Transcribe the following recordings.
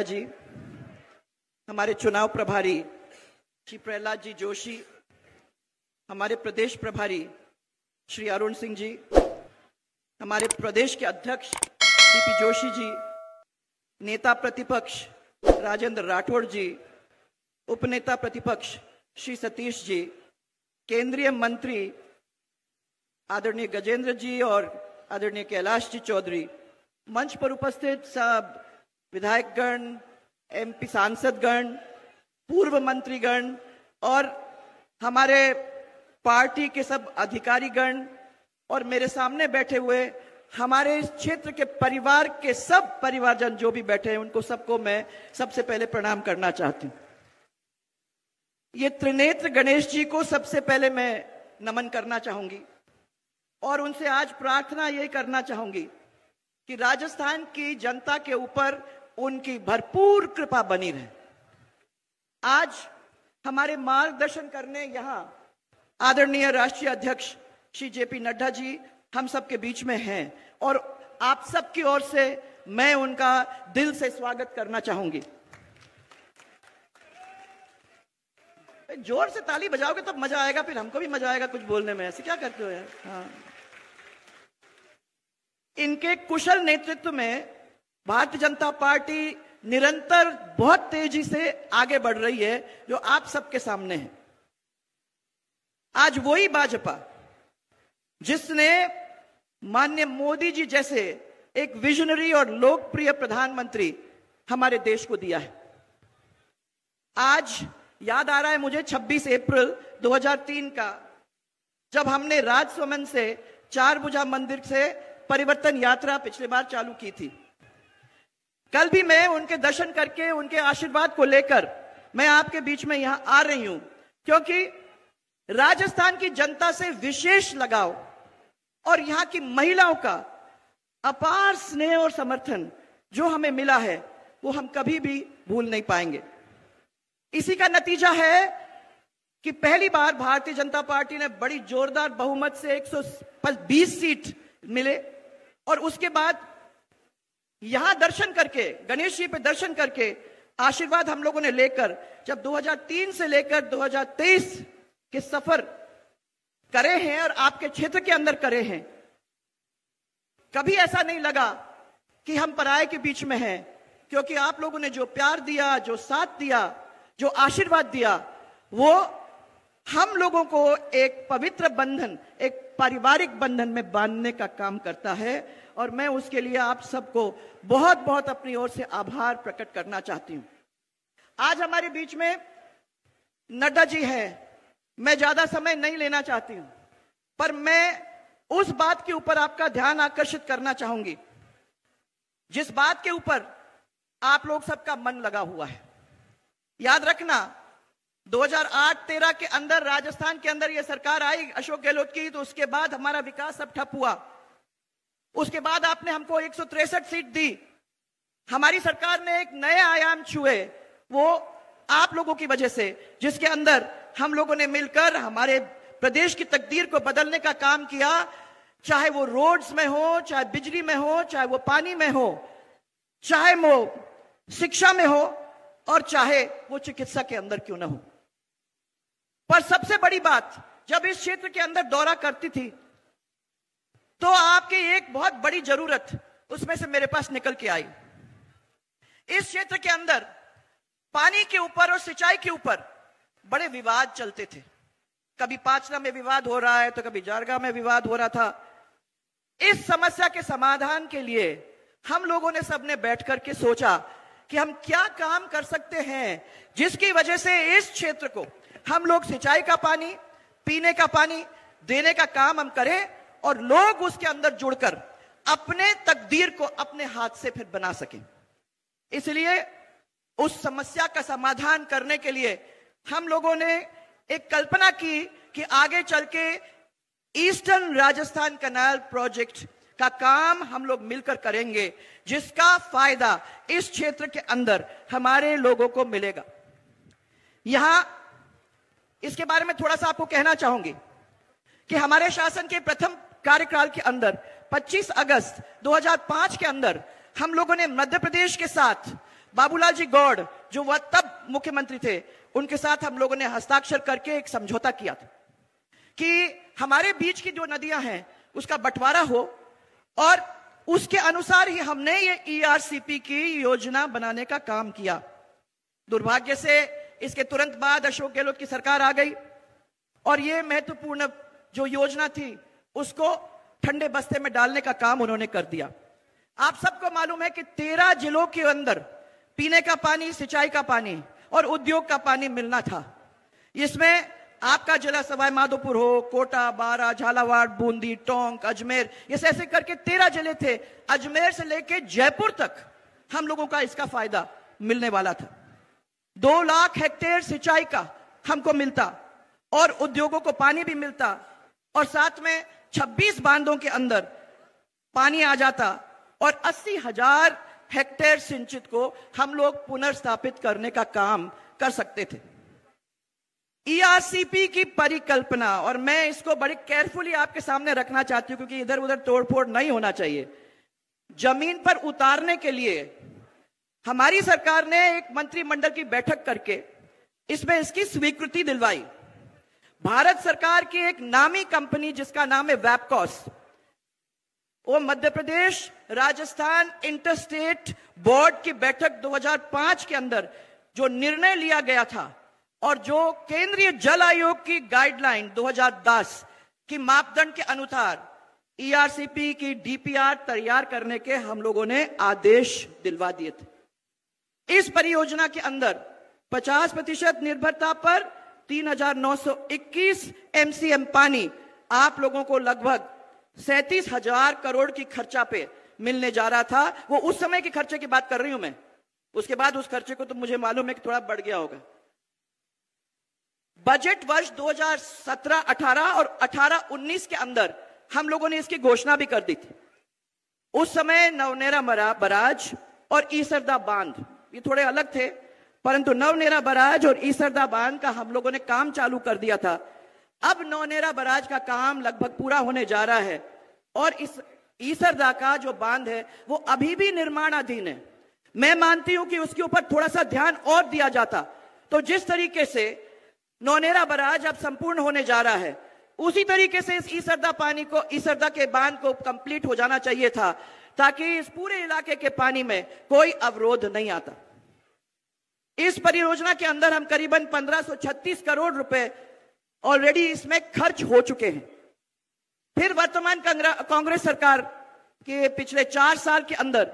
जी हमारे चुनाव प्रभारी श्री प्रहलाद जी जोशी हमारे प्रदेश प्रभारी श्री अरुण सिंह जी हमारे प्रदेश के अध्यक्ष पी जोशी जी नेता प्रतिपक्ष राजेंद्र राठौड़ जी उपनेता प्रतिपक्ष श्री सतीश जी केंद्रीय मंत्री आदरणीय गजेंद्र जी और आदरणीय कैलाश जी चौधरी मंच पर उपस्थित सब विधायकगण एमपी सांसदगण पूर्व मंत्रीगण और हमारे पार्टी के सब अधिकारीगण और मेरे सामने बैठे हुए हमारे इस क्षेत्र के परिवार के सब परिवारजन जो भी बैठे हैं उनको सबको मैं सबसे पहले प्रणाम करना चाहती हूं ये त्रिनेत्र गणेश जी को सबसे पहले मैं नमन करना चाहूंगी और उनसे आज प्रार्थना ये करना चाहूंगी कि राजस्थान की जनता के ऊपर उनकी भरपूर कृपा बनी रहे आज हमारे मार्गदर्शन करने यहाँ आदरणीय राष्ट्रीय अध्यक्ष श्री जेपी नड्डा जी हम सबके बीच में हैं और आप सबकी ओर से मैं उनका दिल से स्वागत करना चाहूंगी जोर से ताली बजाओगे तब तो मजा आएगा फिर हमको भी मजा आएगा कुछ बोलने में ऐसे क्या करते हो यार हाँ इनके कुशल नेतृत्व में भारतीय जनता पार्टी निरंतर बहुत तेजी से आगे बढ़ रही है जो आप सबके सामने है आज वही भाजपा जिसने माननीय मोदी जी जैसे एक विजनरी और लोकप्रिय प्रधानमंत्री हमारे देश को दिया है आज याद आ रहा है मुझे 26 अप्रैल 2003 का जब हमने राजसमंद से चार बुझा मंदिर से परिवर्तन यात्रा पिछले बार चालू की थी कल भी मैं उनके दर्शन करके उनके आशीर्वाद को लेकर मैं आपके बीच में यहां आ रही हूं क्योंकि राजस्थान की जनता से विशेष लगाव और यहां की महिलाओं का अपार स्नेह और समर्थन जो हमें मिला है वो हम कभी भी भूल नहीं पाएंगे इसी का नतीजा है कि पहली बार भारतीय जनता पार्टी ने बड़ी जोरदार बहुमत से एक सीट मिले और उसके बाद यहां दर्शन करके गणेश जी पे दर्शन करके आशीर्वाद हम लोगों ने लेकर जब 2003 से लेकर 2023 के सफर करे हैं और आपके क्षेत्र के अंदर करे हैं कभी ऐसा नहीं लगा कि हम पराये के बीच में हैं क्योंकि आप लोगों ने जो प्यार दिया जो साथ दिया जो आशीर्वाद दिया वो हम लोगों को एक पवित्र बंधन एक पारिवारिक बंधन में बांधने का काम करता है और मैं उसके लिए आप सबको बहुत बहुत अपनी ओर से आभार प्रकट करना चाहती हूं आज हमारे बीच में नड्डा जी है मैं ज्यादा समय नहीं लेना चाहती हूं पर मैं उस बात के ऊपर आपका ध्यान आकर्षित करना चाहूंगी जिस बात के ऊपर आप लोग सबका मन लगा हुआ है याद रखना 2008-13 के अंदर राजस्थान के अंदर यह सरकार आई अशोक गहलोत की तो उसके बाद हमारा विकास सब ठप हुआ उसके बाद आपने हमको एक सीट दी हमारी सरकार ने एक नए आयाम छुए वो आप लोगों की वजह से जिसके अंदर हम लोगों ने मिलकर हमारे प्रदेश की तकदीर को बदलने का काम किया चाहे वो रोड्स में हो चाहे बिजली में हो चाहे वो पानी में हो चाहे वो शिक्षा में हो और चाहे वो चिकित्सा के अंदर क्यों ना हो पर सबसे बड़ी बात जब इस क्षेत्र के अंदर दौरा करती थी तो आपकी एक बहुत बड़ी जरूरत उसमें से मेरे पास निकल के आई इस क्षेत्र के अंदर पानी के ऊपर और सिंचाई के ऊपर बड़े विवाद चलते थे कभी पाचना में विवाद हो रहा है तो कभी जारगा में विवाद हो रहा था इस समस्या के समाधान के लिए हम लोगों ने सबने बैठ करके सोचा कि हम क्या काम कर सकते हैं जिसकी वजह से इस क्षेत्र को हम लोग सिंचाई का पानी पीने का पानी देने का काम हम करें और लोग उसके अंदर जुड़कर अपने तकदीर को अपने हाथ से फिर बना सके इसलिए उस समस्या का समाधान करने के लिए हम लोगों ने एक कल्पना की कि आगे चल के ईस्टर्न राजस्थान कनाल प्रोजेक्ट का काम हम लोग मिलकर करेंगे जिसका फायदा इस क्षेत्र के अंदर हमारे लोगों को मिलेगा यहां इसके बारे में थोड़ा सा आपको कहना चाहूंगी कि हमारे शासन के प्रथम कार्यकाल के अंदर 25 अगस्त 2005 के अंदर हम लोगों ने मध्य प्रदेश के साथ बाबूलाल जी गौड़ जो वह तब मुख्यमंत्री थे उनके साथ हम लोगों ने हस्ताक्षर करके एक समझौता किया था कि हमारे बीच की जो नदियां हैं उसका बंटवारा हो और उसके अनुसार ही हमने ये ईआरसीपी e की योजना बनाने का काम किया दुर्भाग्य से इसके तुरंत बाद अशोक गहलोत की सरकार आ गई और ये महत्वपूर्ण जो योजना थी उसको ठंडे बस्ते में डालने का काम उन्होंने कर दिया आप सबको मालूम है कि तेरह जिलों के अंदर पीने का पानी सिंचाई का पानी और उद्योग का पानी मिलना था इसमें आपका जिला सवाई माधोपुर हो कोटा बारा झालावाड़ बूंदी टोंक अजमेर ये ऐसे करके तेरह जिले थे अजमेर से लेके जयपुर तक हम लोगों का इसका फायदा मिलने वाला था दो लाख हेक्टेयर सिंचाई का हमको मिलता और उद्योगों को पानी भी मिलता और साथ में 26 बांधों के अंदर पानी आ जाता और अस्सी हजार हेक्टेयर सिंचित को हम लोग पुनर्स्थापित करने का काम कर सकते थे ईआरसीपी e की परिकल्पना और मैं इसको बड़ी केयरफुली आपके सामने रखना चाहती हूँ क्योंकि इधर उधर तोड़फोड़ नहीं होना चाहिए जमीन पर उतारने के लिए हमारी सरकार ने एक मंत्रिमंडल की बैठक करके इसमें इसकी स्वीकृति दिलवाई भारत सरकार की एक नामी कंपनी जिसका नाम है वैपकॉस वो मध्य प्रदेश राजस्थान इंटरस्टेट बोर्ड की बैठक 2005 के अंदर जो निर्णय लिया गया था और जो केंद्रीय जल आयोग की गाइडलाइन 2010 की मापदंड के अनुसार ईआरसीपी e की डीपीआर तैयार करने के हम लोगों ने आदेश दिलवा दिए थे इस परियोजना के अंदर 50 प्रतिशत निर्भरता पर 3,921 एमसीएम पानी आप लोगों को लगभग सैतीस हजार करोड़ की खर्चा पे मिलने जा रहा था वो उस समय के खर्चे की बात कर रही हूं मैं उसके बाद उस खर्चे को तो मुझे मालूम है कि थोड़ा बढ़ गया होगा बजट वर्ष 2017-18 और 18-19 के अंदर हम लोगों ने इसकी घोषणा भी कर दी थी उस समय नवनेरा बराज और ईसरदा बांध ये थोड़े अलग थे परंतु नवनेरा बराज और ईसरदा बांध का हम लोगों ने काम चालू कर दिया था अब नवनेरा बराज का काम लगभग पूरा होने जा रहा है और इस ईसरदा का जो बांध है वो अभी भी निर्माणाधीन है मैं मानती हूं कि उसके ऊपर थोड़ा सा ध्यान और दिया जाता तो जिस तरीके से नौनेरा बराज अब संपूर्ण होने जा रहा है उसी तरीके से इस ईसरदा पानी को ईसरदा के बांध को कंप्लीट हो जाना चाहिए था ताकि इस पूरे इलाके के पानी में कोई अवरोध नहीं आता इस परियोजना के अंदर हम करीबन 1536 करोड़ रुपए ऑलरेडी इसमें खर्च हो चुके हैं फिर वर्तमान कांग्रेस सरकार के पिछले चार साल के अंदर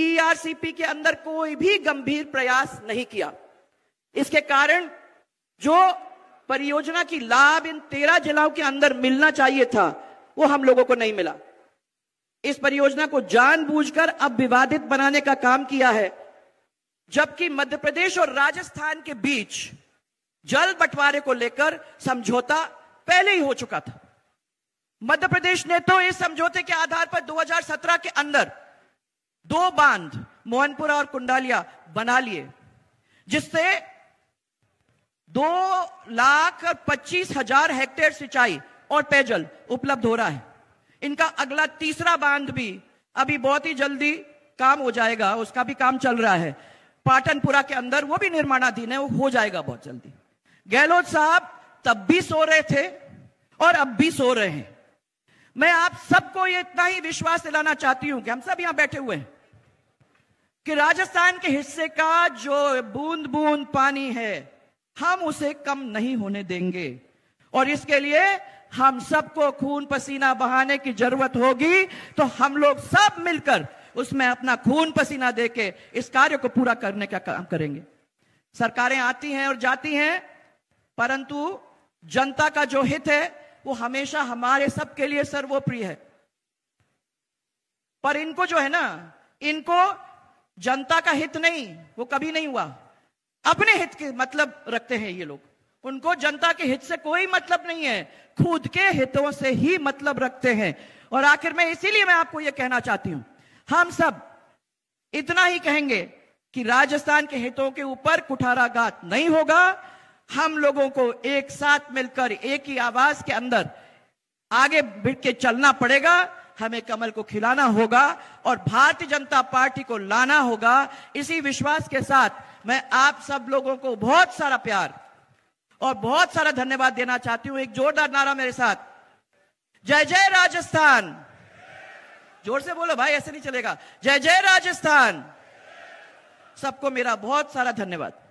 ईआरसीपी e के अंदर कोई भी गंभीर प्रयास नहीं किया इसके कारण जो परियोजना की लाभ इन तेरह जिलाओं के अंदर मिलना चाहिए था वो हम लोगों को नहीं मिला इस परियोजना को जानबूझकर अब विवादित बनाने का काम किया है जबकि मध्य प्रदेश और राजस्थान के बीच जल बंटवारे को लेकर समझौता पहले ही हो चुका था मध्य प्रदेश ने तो इस समझौते के आधार पर 2017 के अंदर दो बांध मोहनपुरा और कुंडालिया बना लिए जिससे दो लाख पच्चीस हजार हेक्टेयर सिंचाई और पेयजल उपलब्ध हो रहा है इनका अगला तीसरा बांध भी अभी बहुत ही जल्दी काम हो जाएगा उसका भी काम चल रहा है पाटनपुरा के अंदर वो भी निर्माणाधीन है वो हो जाएगा बहुत जल्दी गहलोत साहब तब भी सो रहे थे और अब भी सो रहे हैं मैं आप सबको ये इतना ही विश्वास दिलाना चाहती हूं कि हम सब यहां बैठे हुए हैं कि राजस्थान के हिस्से का जो बूंद बूंद पानी है हम उसे कम नहीं होने देंगे और इसके लिए हम सबको खून पसीना बहाने की जरूरत होगी तो हम लोग सब मिलकर उसमें अपना खून पसीना देके इस कार्य को पूरा करने का काम करेंगे सरकारें आती हैं और जाती हैं परंतु जनता का जो हित है वो हमेशा हमारे सबके लिए सर्वोप्रिय है पर इनको जो है ना इनको जनता का हित नहीं वो कभी नहीं हुआ अपने हित के मतलब रखते हैं ये लोग उनको जनता के हित से कोई मतलब नहीं है खुद के हितों से ही मतलब रखते हैं और आखिर में इसीलिए मैं आपको यह कहना चाहती हूं हम सब इतना ही कहेंगे कि राजस्थान के हितों के ऊपर कुठाराघात नहीं होगा हम लोगों को एक साथ मिलकर एक ही आवाज के अंदर आगे बढ़ के चलना पड़ेगा हमें कमल को खिलाना होगा और भारतीय जनता पार्टी को लाना होगा इसी विश्वास के साथ मैं आप सब लोगों को बहुत सारा प्यार और बहुत सारा धन्यवाद देना चाहती हूं एक जोरदार नारा मेरे साथ जय जय राजस्थान जोर से बोलो भाई ऐसे नहीं चलेगा जय जय राजस्थान सबको मेरा बहुत सारा धन्यवाद